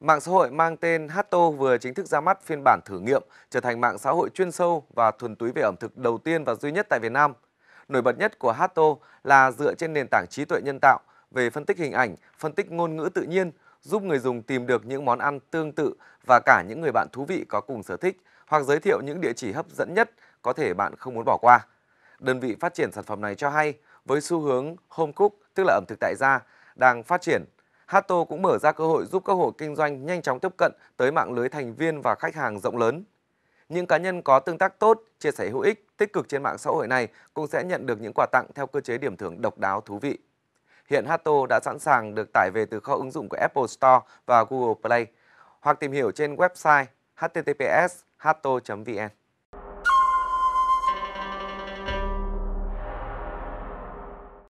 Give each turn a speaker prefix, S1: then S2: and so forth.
S1: Mạng xã hội mang tên Hato vừa chính thức ra mắt phiên bản thử nghiệm, trở thành mạng xã hội chuyên sâu và thuần túy về ẩm thực đầu tiên và duy nhất tại Việt Nam. Nổi bật nhất của Hato là dựa trên nền tảng trí tuệ nhân tạo về phân tích hình ảnh, phân tích ngôn ngữ tự nhiên, giúp người dùng tìm được những món ăn tương tự và cả những người bạn thú vị có cùng sở thích hoặc giới thiệu những địa chỉ hấp dẫn nhất có thể bạn không muốn bỏ qua. Đơn vị phát triển sản phẩm này cho hay, với xu hướng home cook tức là ẩm thực tại gia đang phát triển Hato cũng mở ra cơ hội giúp các hộ kinh doanh nhanh chóng tiếp cận tới mạng lưới thành viên và khách hàng rộng lớn. Những cá nhân có tương tác tốt, chia sẻ hữu ích, tích cực trên mạng xã hội này cũng sẽ nhận được những quà tặng theo cơ chế điểm thưởng độc đáo thú vị. Hiện Hato đã sẵn sàng được tải về từ kho ứng dụng của Apple Store và Google Play hoặc tìm hiểu trên website https hato.vn.